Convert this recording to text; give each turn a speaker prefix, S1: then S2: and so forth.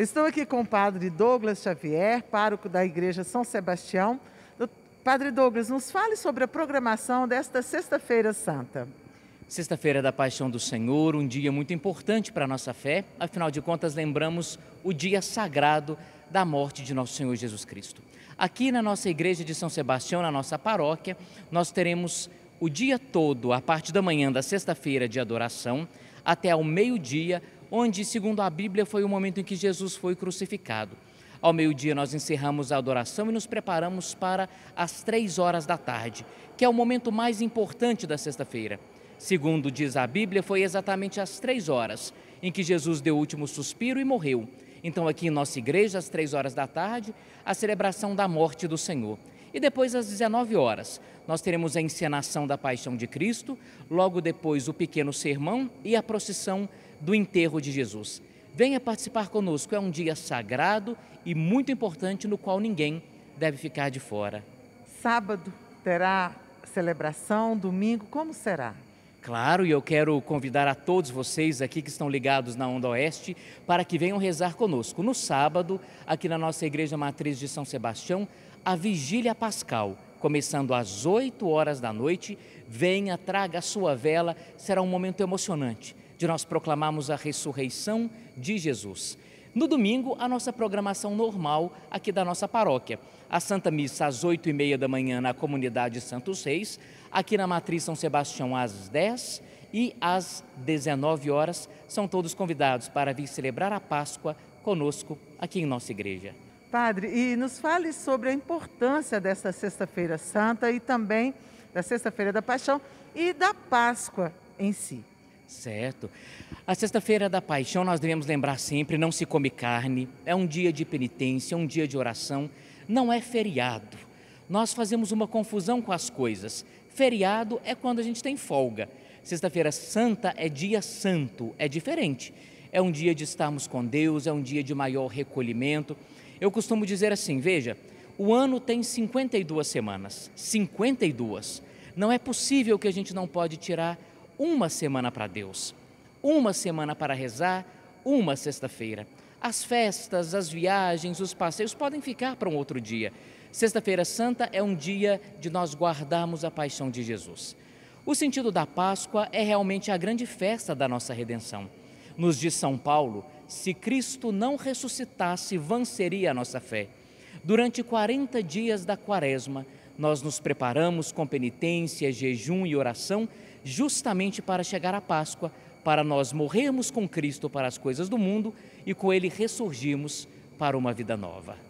S1: Estou aqui com o padre Douglas Xavier, pároco da Igreja São Sebastião. Padre Douglas, nos fale sobre a programação desta Sexta-feira Santa. Sexta-feira
S2: da Paixão do Senhor, um dia muito importante para a nossa fé, afinal de contas, lembramos o dia sagrado da morte de nosso Senhor Jesus Cristo. Aqui na nossa igreja de São Sebastião, na nossa paróquia, nós teremos o dia todo, a parte da manhã da sexta-feira de adoração, até ao meio-dia, onde, segundo a Bíblia, foi o momento em que Jesus foi crucificado. Ao meio-dia, nós encerramos a adoração e nos preparamos para as três horas da tarde, que é o momento mais importante da sexta-feira. Segundo diz a Bíblia, foi exatamente às três horas em que Jesus deu o último suspiro e morreu. Então, aqui em nossa igreja, às três horas da tarde, a celebração da morte do Senhor. E depois, às 19 horas, nós teremos a encenação da paixão de Cristo, logo depois o pequeno sermão e a procissão do enterro de Jesus. Venha participar conosco, é um dia sagrado e muito importante no qual ninguém deve ficar de fora.
S1: Sábado terá celebração, domingo, como será?
S2: Claro, e eu quero convidar a todos vocês aqui que estão ligados na Onda Oeste para que venham rezar conosco. No sábado, aqui na nossa Igreja Matriz de São Sebastião, a Vigília Pascal começando às 8 horas da noite. Venha, traga a sua vela, será um momento emocionante de nós proclamarmos a ressurreição de Jesus. No domingo, a nossa programação normal aqui da nossa paróquia. A Santa Missa às 8 e meia da manhã na comunidade Santos Reis, aqui na Matriz São Sebastião às 10 e às 19 horas. São todos convidados para vir celebrar a Páscoa conosco aqui em nossa igreja.
S1: Padre, e nos fale sobre a importância dessa Sexta-feira Santa e também da Sexta-feira da Paixão e da Páscoa em si.
S2: Certo. A Sexta-feira da Paixão nós devemos lembrar sempre: não se come carne, é um dia de penitência, um dia de oração, não é feriado. Nós fazemos uma confusão com as coisas. Feriado é quando a gente tem folga. Sexta-feira Santa é dia santo, é diferente. É um dia de estarmos com Deus, é um dia de maior recolhimento. Eu costumo dizer assim: veja, o ano tem 52 semanas. 52. Não é possível que a gente não pode tirar uma semana para Deus, uma semana para rezar, uma sexta-feira. As festas, as viagens, os passeios podem ficar para um outro dia. Sexta-feira Santa é um dia de nós guardarmos a paixão de Jesus. O sentido da Páscoa é realmente a grande festa da nossa redenção. Nos diz São Paulo, se Cristo não ressuscitasse, vanceria a nossa fé. Durante 40 dias da quaresma, nós nos preparamos com penitência, jejum e oração, justamente para chegar à Páscoa, para nós morrermos com Cristo para as coisas do mundo e com Ele ressurgirmos para uma vida nova.